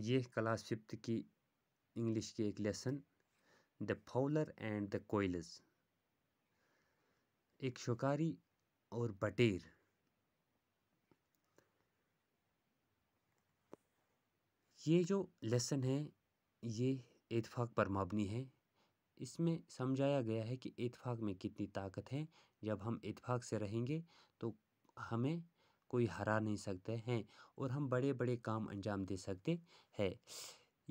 ये class fifth की English की एक lesson the fowler and the quails एक शिकारी और बटेर ये जो लेसन है ये इतफाक़ पर मबनी है इसमें समझाया गया है कि इतफाक़ में कितनी ताकत है जब हम इतफाक़ से रहेंगे तो हमें कोई हरा नहीं सकते हैं और हम बड़े बड़े काम अंजाम दे सकते हैं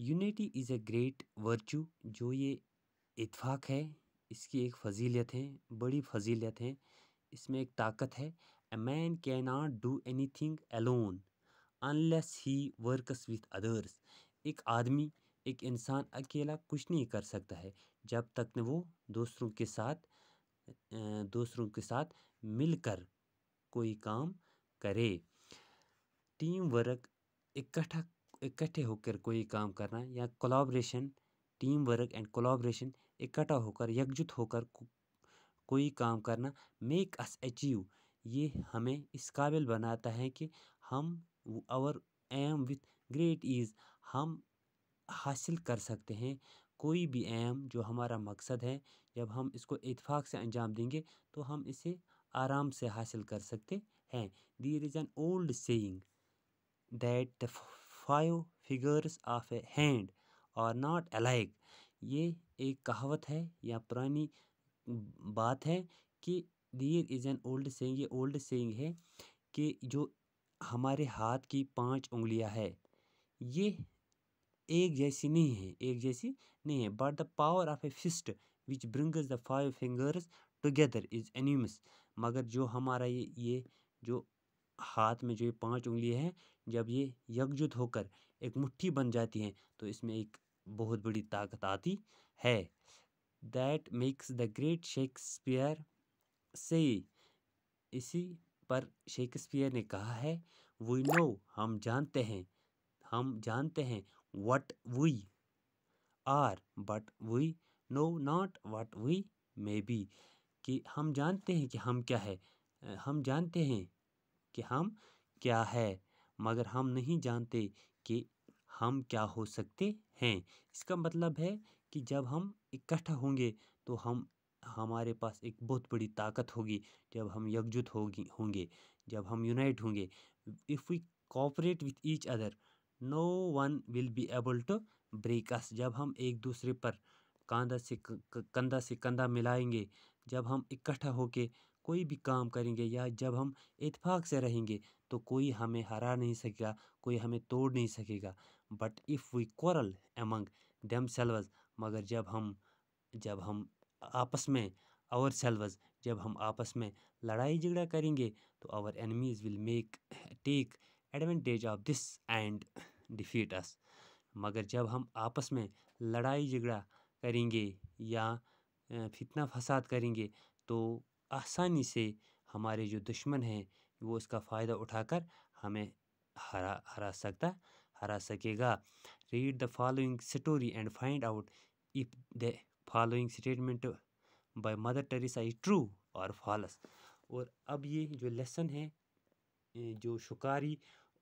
unity is a great virtue जो ये इतफाक़ है इसकी एक फ़जीलियत है बड़ी फजीलियत है इसमें एक ताकत है a man can not do anything alone unless he works with others एक आदमी एक इंसान अकेला कुछ नहीं कर सकता है जब तक न वो दूसरों के साथ दूसरों के साथ मिलकर कोई काम करे टीम वर्क इकट्ठा इकट्ठे होकर कोई काम करना या collaboration teamwork and collaboration इकट्ठा होकर एकजुट होकर कोई काम करना मेक अस अचीव ये हमें इस काबिल बनाता है कि हम our aim with great ease हम हासिल कर सकते हैं कोई भी एम जो हमारा मकसद है जब हम इसको इतफाक़ से अंजाम देंगे तो हम इसे आराम से हासिल कर सकते है there is an old saying that the five fingers of a hand are not alike ये एक कहावत है या पुरानी बात है कि there is an old saying ये ओल्ड सेइंग है कि जो हमारे हाथ की पांच उंगलियां है ये एक जैसी नहीं है एक जैसी नहीं है but the power of a fist which brings the five fingers together is enormous मगर जो हमारा ये ये जो हाथ में जो ये पाँच उंगली हैं जब ये यकजुत होकर एक मुट्ठी बन जाती हैं तो इसमें एक बहुत बड़ी ताकत आती है that makes the great Shakespeare से इसी पर शेक्सपियर ने कहा है वी नो हम जानते हैं हम जानते हैं what we are but we know not what we may be कि हम जानते हैं कि हम क्या है हम जानते हैं कि हम क्या है मगर हम नहीं जानते कि हम क्या हो सकते हैं इसका मतलब है कि जब हम इकट्ठा होंगे तो हम हमारे पास एक बहुत बड़ी ताकत होगी जब हम यकजुट होगी होंगे जब हम यूनाइट होंगे if we cooperate with each other no one will be able to break us जब हम एक दूसरे पर कंधा से कंधा से कंधा मिलाएंगे जब हम इकट्ठा होके कोई भी काम करेंगे या जब हम इतफाक़ से रहेंगे तो कोई हमें हरा नहीं सकेगा कोई हमें तोड़ नहीं सकेगा but if we quarrel among themselves मगर जब हम जब हम आपस में आवर सेल्वज जब हम आपस में लड़ाई झगड़ा करेंगे तो our enemies will make take advantage of this and defeat us मगर जब हम आपस में लड़ाई झगड़ा करेंगे या फितना फसाद करेंगे तो आसानी से हमारे जो दुश्मन हैं वो इसका फ़ायदा उठाकर हमें हरा हरा सकता हरा सकेगा read the following story and find out if the following statement by Mother Teresa is true or false और अब ये जो लेसन है जो शिकारी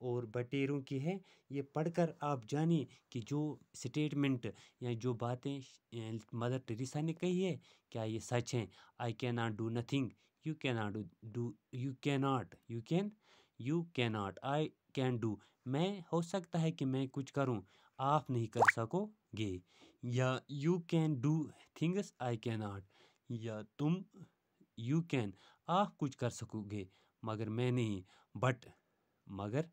और बटेरों की है ये पढ़कर आप जानिए कि जो स्टेटमेंट या जो बातें मदर टेरेसा ने कही है क्या ये सच हैं I can not do nothing you can not do you can not you can you can not I can do मैं हो सकता है कि मैं कुछ करूं आप नहीं कर सकोगे या you can do things I can not या तुम यू कैन आप कुछ कर सकोगे मगर मैं नहीं बट मगर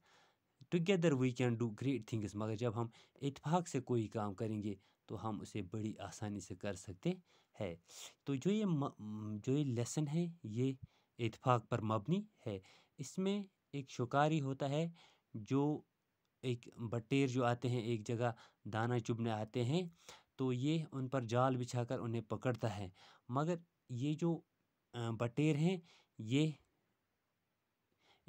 together we can do great things मगर जब हम इतफाक़ से कोई काम करेंगे तो हम उसे बड़ी आसानी से कर सकते हैं तो जो ये म, जो ये लेसन है ये इतफाक़ पर मबनी है इसमें एक शिकारी होता है जो एक बटेर जो आते हैं एक जगह दाना चुभने आते हैं तो ये उन पर जाल बिछाकर उन्हें पकड़ता है मगर ये जो बटेर हैं ये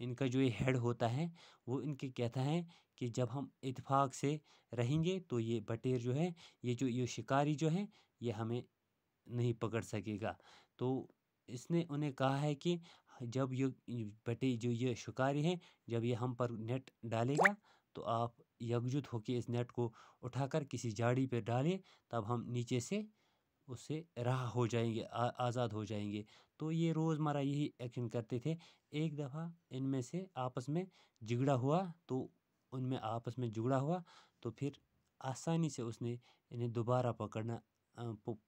इनका जो ये हेड होता है वो इनके कहता है कि जब हम इतफाक़ से रहेंगे तो ये बटेर जो है ये जो ये शिकारी जो है ये हमें नहीं पकड़ सकेगा तो इसने उन्हें कहा है कि जब ये बटे जो ये शिकारी है जब ये हम पर नेट डालेगा तो आप यकजुट होकर इस नेट को उठाकर किसी झाड़ी पर डालें तब हम नीचे से उससे रहा हो जाएंगे आज़ाद हो जाएंगे तो ये रोज़मर्रा यही एक्शन करते थे एक दफ़ा इनमें से आपस में झगड़ा हुआ तो उनमें आपस में झगड़ा हुआ तो फिर आसानी से उसने इन्हें दोबारा पकड़ना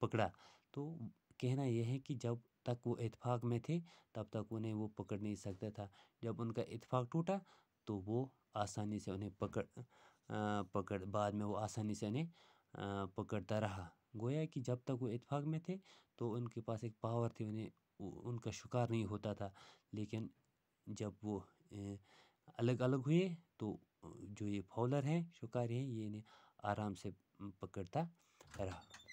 पकड़ा तो कहना यह है कि जब तक वो इतफाक़ में थे तब तक उन्हें वो पकड़ नहीं सकता था जब उनका इतफाक़ टूटा तो वो आसानी से उन्हें पकड़ आ, पकड़ बाद में वो आसानी से उन्हें पकड़ता रहा गोया कि जब तक वो इतफाक़ में थे तो उनके पास एक पावर थी उन्हें उनका शिकार नहीं होता था लेकिन जब वो अलग अलग हुए तो जो ये फॉलर हैं शिकारी हैं ये इन्हें आराम से पकड़ता रहा